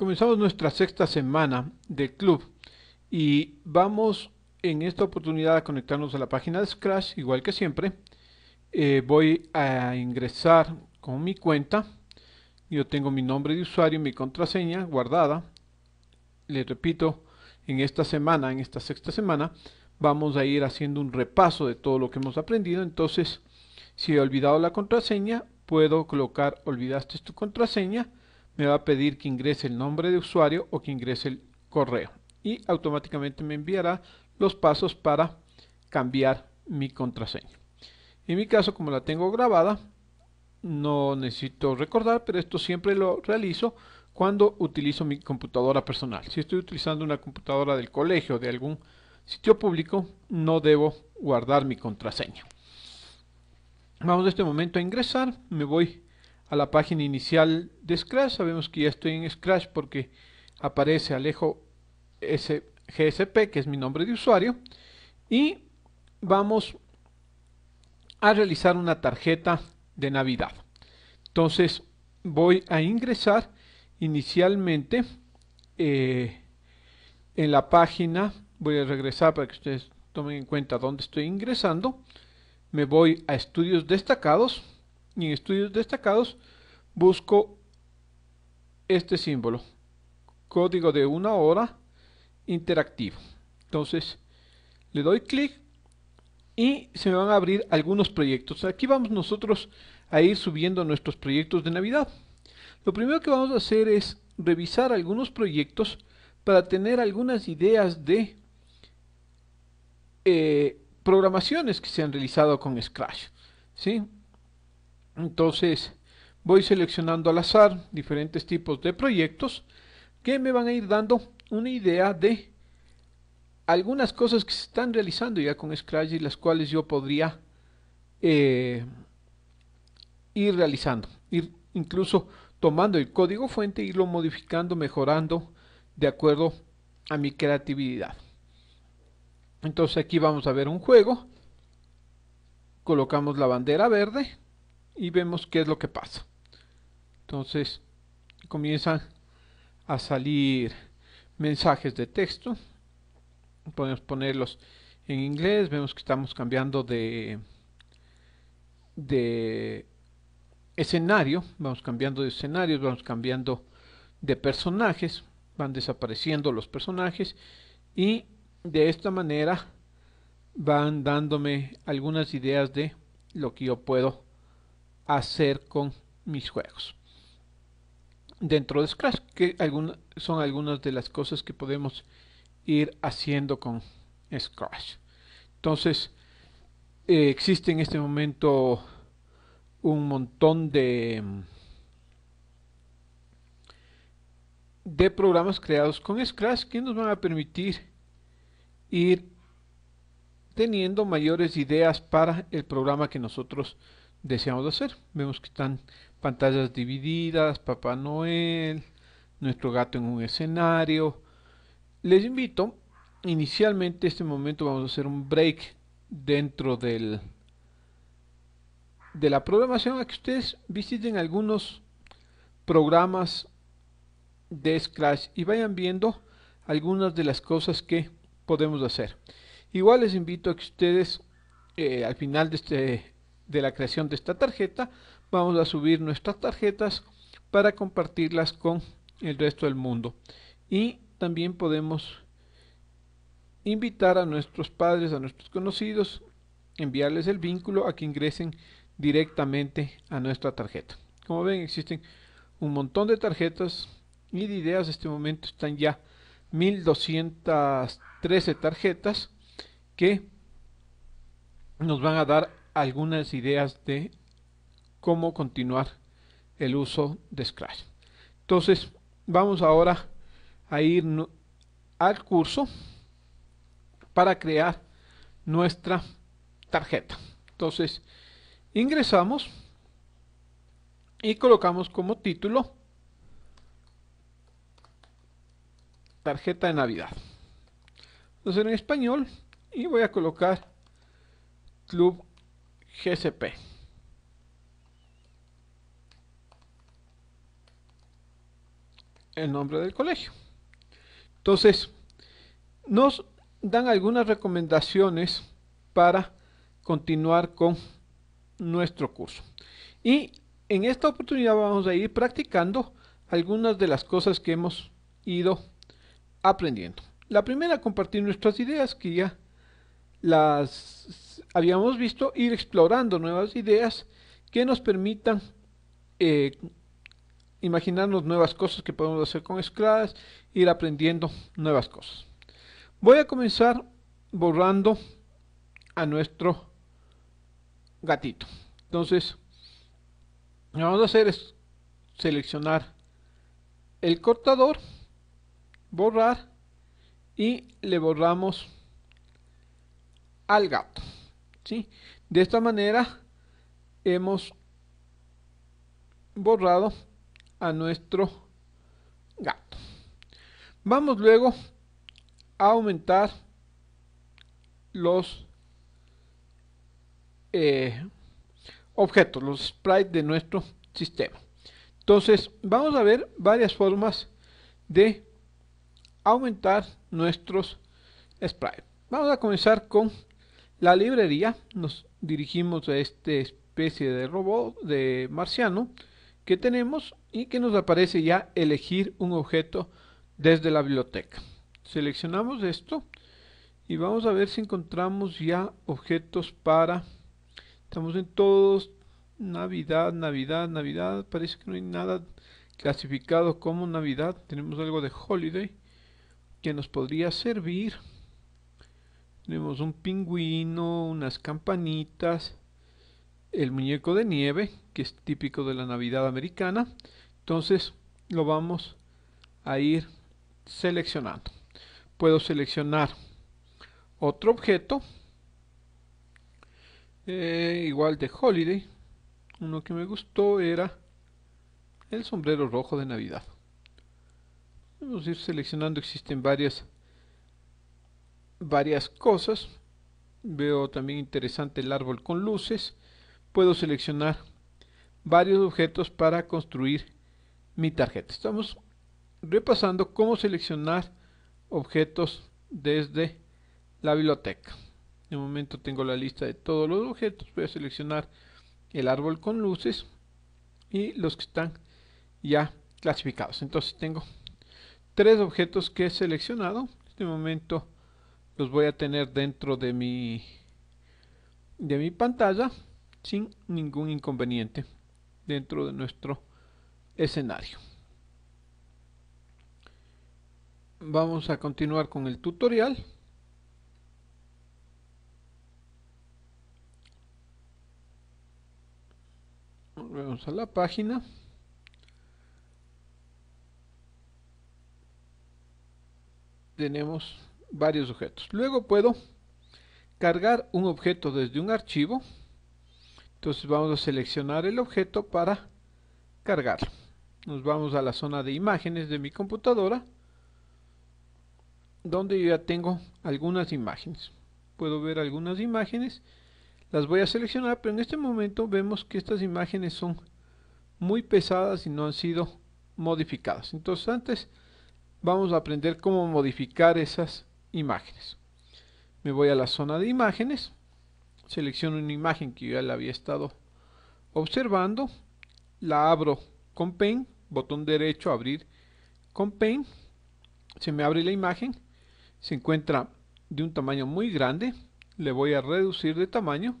Comenzamos nuestra sexta semana del club y vamos en esta oportunidad a conectarnos a la página de Scratch, igual que siempre. Eh, voy a ingresar con mi cuenta. Yo tengo mi nombre de usuario y mi contraseña guardada. Les repito, en esta semana, en esta sexta semana, vamos a ir haciendo un repaso de todo lo que hemos aprendido. Entonces, si he olvidado la contraseña, puedo colocar olvidaste tu contraseña me va a pedir que ingrese el nombre de usuario o que ingrese el correo y automáticamente me enviará los pasos para cambiar mi contraseña. En mi caso, como la tengo grabada, no necesito recordar, pero esto siempre lo realizo cuando utilizo mi computadora personal. Si estoy utilizando una computadora del colegio, o de algún sitio público, no debo guardar mi contraseña. Vamos en este momento a ingresar, me voy a la página inicial de Scratch. Sabemos que ya estoy en Scratch porque aparece Alejo S GSP, que es mi nombre de usuario. Y vamos a realizar una tarjeta de Navidad. Entonces voy a ingresar inicialmente eh, en la página. Voy a regresar para que ustedes tomen en cuenta dónde estoy ingresando. Me voy a estudios destacados y en estudios destacados busco este símbolo código de una hora interactivo entonces le doy clic y se me van a abrir algunos proyectos aquí vamos nosotros a ir subiendo nuestros proyectos de navidad lo primero que vamos a hacer es revisar algunos proyectos para tener algunas ideas de eh, programaciones que se han realizado con Scratch ¿sí? Entonces voy seleccionando al azar diferentes tipos de proyectos que me van a ir dando una idea de algunas cosas que se están realizando ya con Scratch y las cuales yo podría eh, ir realizando, ir incluso tomando el código fuente e irlo modificando, mejorando de acuerdo a mi creatividad. Entonces aquí vamos a ver un juego, colocamos la bandera verde, y vemos qué es lo que pasa. Entonces comienzan a salir mensajes de texto. Podemos ponerlos en inglés. Vemos que estamos cambiando de, escenario. Vamos cambiando de escenarios, vamos cambiando de personajes. Van desapareciendo los personajes. Y de esta manera van dándome algunas ideas de lo que yo puedo hacer con mis juegos dentro de Scratch, que son algunas de las cosas que podemos ir haciendo con Scratch. Entonces, eh, existe en este momento un montón de, de programas creados con Scratch que nos van a permitir ir teniendo mayores ideas para el programa que nosotros deseamos hacer. Vemos que están pantallas divididas, Papá Noel, nuestro gato en un escenario. Les invito, inicialmente este momento vamos a hacer un break dentro del de la programación a que ustedes visiten algunos programas de Scratch y vayan viendo algunas de las cosas que podemos hacer. Igual les invito a que ustedes eh, al final de este de la creación de esta tarjeta, vamos a subir nuestras tarjetas para compartirlas con el resto del mundo. Y también podemos invitar a nuestros padres, a nuestros conocidos, enviarles el vínculo a que ingresen directamente a nuestra tarjeta. Como ven, existen un montón de tarjetas y de ideas. En este momento están ya 1213 tarjetas que nos van a dar algunas ideas de cómo continuar el uso de Scratch. Entonces, vamos ahora a ir al curso para crear nuestra tarjeta. Entonces, ingresamos y colocamos como título tarjeta de Navidad. Entonces en español y voy a colocar Club GCP. El nombre del colegio. Entonces, nos dan algunas recomendaciones para continuar con nuestro curso. Y en esta oportunidad vamos a ir practicando algunas de las cosas que hemos ido aprendiendo. La primera, compartir nuestras ideas que ya las habíamos visto ir explorando nuevas ideas que nos permitan eh, imaginarnos nuevas cosas que podemos hacer con escladas, ir aprendiendo nuevas cosas. Voy a comenzar borrando a nuestro gatito. Entonces, lo que vamos a hacer es seleccionar el cortador, borrar y le borramos al gato. ¿sí? De esta manera hemos borrado a nuestro gato. Vamos luego a aumentar los eh, objetos, los sprites de nuestro sistema. Entonces vamos a ver varias formas de aumentar nuestros sprites. Vamos a comenzar con la librería, nos dirigimos a esta especie de robot de marciano que tenemos y que nos aparece ya elegir un objeto desde la biblioteca. Seleccionamos esto y vamos a ver si encontramos ya objetos para... Estamos en todos, Navidad, Navidad, Navidad, parece que no hay nada clasificado como Navidad, tenemos algo de Holiday que nos podría servir tenemos un pingüino, unas campanitas, el muñeco de nieve, que es típico de la Navidad americana. Entonces lo vamos a ir seleccionando. Puedo seleccionar otro objeto, eh, igual de Holiday. Uno que me gustó era el sombrero rojo de Navidad. Vamos a ir seleccionando, existen varias varias cosas. Veo también interesante el árbol con luces. Puedo seleccionar varios objetos para construir mi tarjeta. Estamos repasando cómo seleccionar objetos desde la biblioteca. De momento tengo la lista de todos los objetos. Voy a seleccionar el árbol con luces y los que están ya clasificados. Entonces tengo tres objetos que he seleccionado. de este momento los voy a tener dentro de mi de mi pantalla sin ningún inconveniente dentro de nuestro escenario vamos a continuar con el tutorial volvemos a la página tenemos varios objetos. Luego puedo cargar un objeto desde un archivo. Entonces vamos a seleccionar el objeto para cargarlo. Nos vamos a la zona de imágenes de mi computadora, donde ya tengo algunas imágenes. Puedo ver algunas imágenes, las voy a seleccionar, pero en este momento vemos que estas imágenes son muy pesadas y no han sido modificadas. Entonces antes vamos a aprender cómo modificar esas imágenes. Me voy a la zona de imágenes, selecciono una imagen que ya la había estado observando, la abro con Paint, botón derecho, abrir con Paint, se me abre la imagen, se encuentra de un tamaño muy grande, le voy a reducir de tamaño,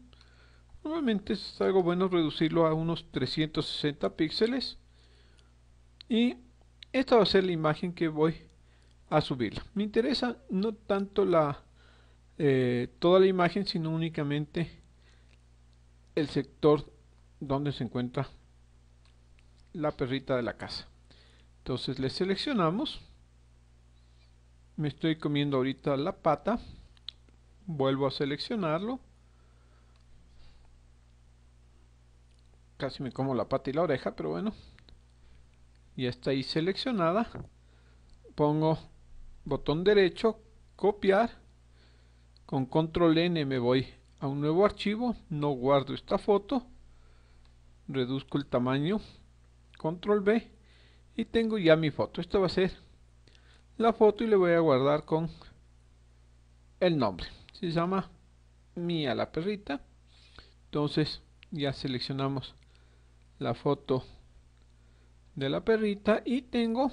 normalmente es algo bueno reducirlo a unos 360 píxeles, y esta va a ser la imagen que voy a subirla. Me interesa no tanto la eh, toda la imagen, sino únicamente el sector donde se encuentra la perrita de la casa. Entonces le seleccionamos. Me estoy comiendo ahorita la pata. Vuelvo a seleccionarlo. Casi me como la pata y la oreja, pero bueno. Ya está ahí seleccionada. Pongo botón derecho, copiar, con control N me voy a un nuevo archivo, no guardo esta foto, reduzco el tamaño, control B y tengo ya mi foto, Esta va a ser la foto y le voy a guardar con el nombre, se llama Mía la perrita, entonces ya seleccionamos la foto de la perrita y tengo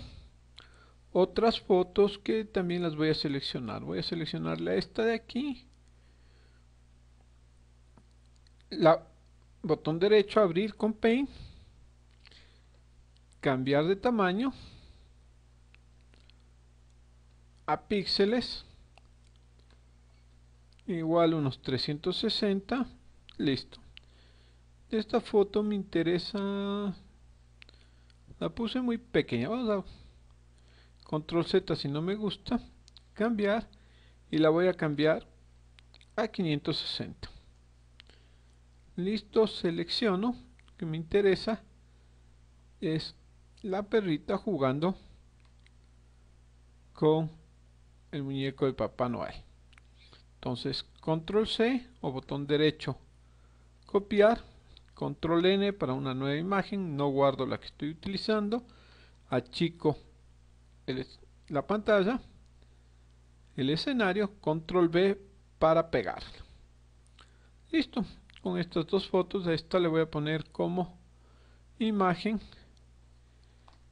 otras fotos que también las voy a seleccionar. Voy a la esta de aquí. La, botón derecho, abrir con Paint. Cambiar de tamaño. A píxeles. Igual unos 360. Listo. esta foto me interesa... La puse muy pequeña. Vamos a control Z si no me gusta, cambiar y la voy a cambiar a 560. Listo, selecciono, que me interesa es la perrita jugando con el muñeco de Papá Noel. Entonces, control C o botón derecho, copiar, control N para una nueva imagen, no guardo la que estoy utilizando, achico la pantalla, el escenario, control B para pegar. Listo, con estas dos fotos, a esta le voy a poner como imagen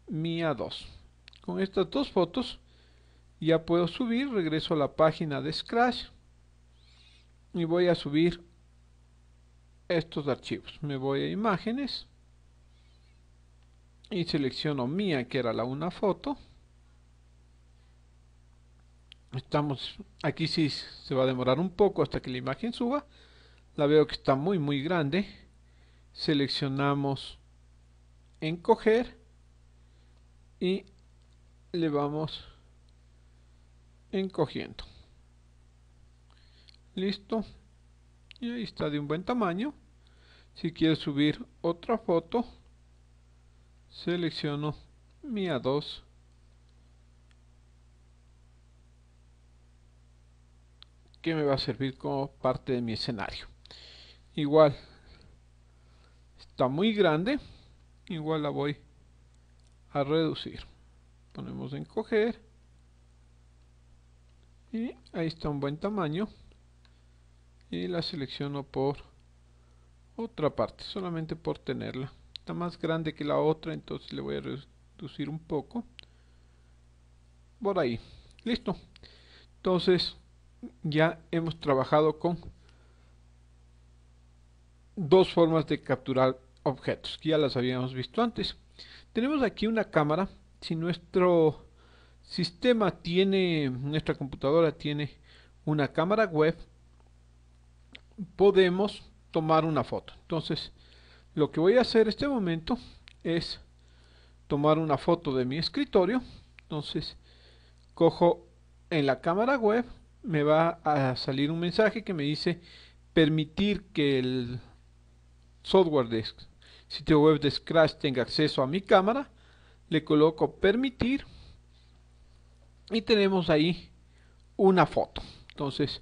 mía 2. Con estas dos fotos ya puedo subir, regreso a la página de Scratch y voy a subir estos archivos. Me voy a imágenes y selecciono mía que era la una foto estamos aquí sí se va a demorar un poco hasta que la imagen suba la veo que está muy muy grande seleccionamos encoger y le vamos encogiendo listo y ahí está de un buen tamaño si quiero subir otra foto selecciono mi A2 que me va a servir como parte de mi escenario igual está muy grande igual la voy a reducir ponemos encoger y ahí está un buen tamaño y la selecciono por otra parte solamente por tenerla está más grande que la otra entonces le voy a reducir un poco por ahí listo entonces ya hemos trabajado con dos formas de capturar objetos que ya las habíamos visto antes tenemos aquí una cámara si nuestro sistema tiene nuestra computadora tiene una cámara web podemos tomar una foto entonces lo que voy a hacer este momento es tomar una foto de mi escritorio entonces cojo en la cámara web me va a salir un mensaje que me dice permitir que el software de sitio web de Scratch tenga acceso a mi cámara le coloco permitir y tenemos ahí una foto entonces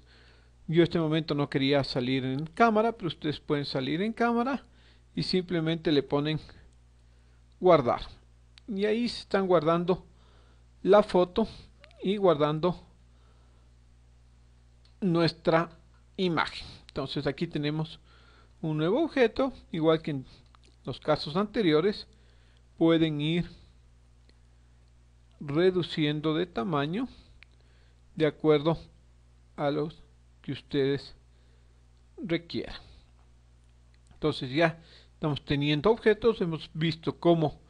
yo este momento no quería salir en cámara pero ustedes pueden salir en cámara y simplemente le ponen guardar y ahí se están guardando la foto y guardando nuestra imagen. Entonces aquí tenemos un nuevo objeto, igual que en los casos anteriores, pueden ir reduciendo de tamaño de acuerdo a los que ustedes requieran. Entonces ya estamos teniendo objetos, hemos visto cómo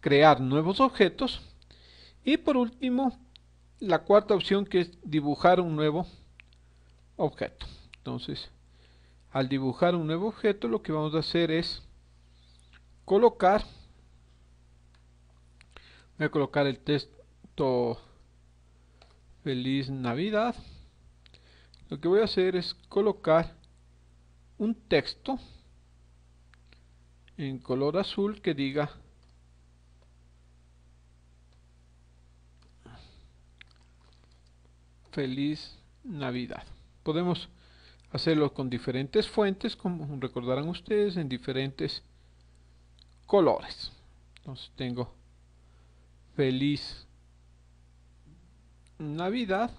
crear nuevos objetos y por último la cuarta opción que es dibujar un nuevo objeto. Entonces, al dibujar un nuevo objeto, lo que vamos a hacer es colocar, voy a colocar el texto Feliz Navidad. Lo que voy a hacer es colocar un texto en color azul que diga Feliz Navidad. Podemos hacerlo con diferentes fuentes, como recordarán ustedes, en diferentes colores. Entonces tengo feliz Navidad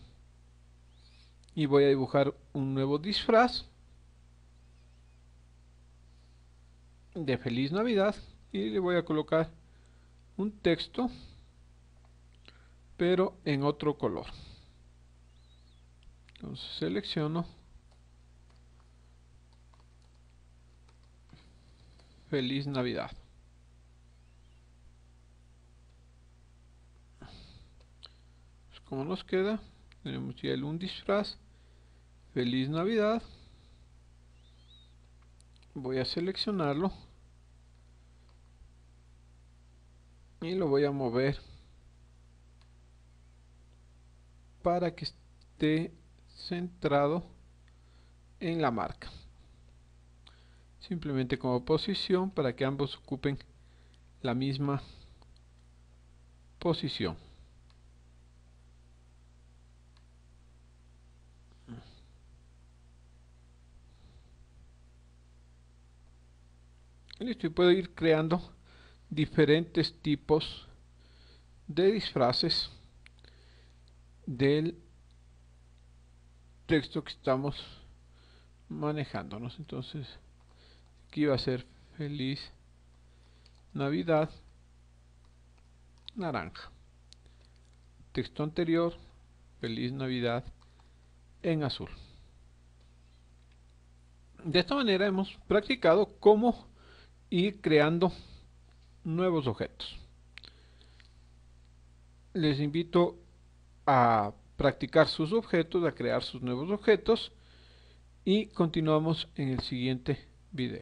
y voy a dibujar un nuevo disfraz de feliz Navidad y le voy a colocar un texto pero en otro color. Entonces selecciono. Feliz Navidad. cómo pues, como nos queda, tenemos ya el un disfraz. Feliz Navidad. Voy a seleccionarlo. Y lo voy a mover para que esté centrado en la marca simplemente como posición para que ambos ocupen la misma posición listo y puedo ir creando diferentes tipos de disfraces del texto que estamos manejándonos. Entonces, aquí va a ser feliz Navidad naranja. Texto anterior, feliz Navidad en azul. De esta manera hemos practicado cómo ir creando nuevos objetos. Les invito a practicar sus objetos, a crear sus nuevos objetos y continuamos en el siguiente video.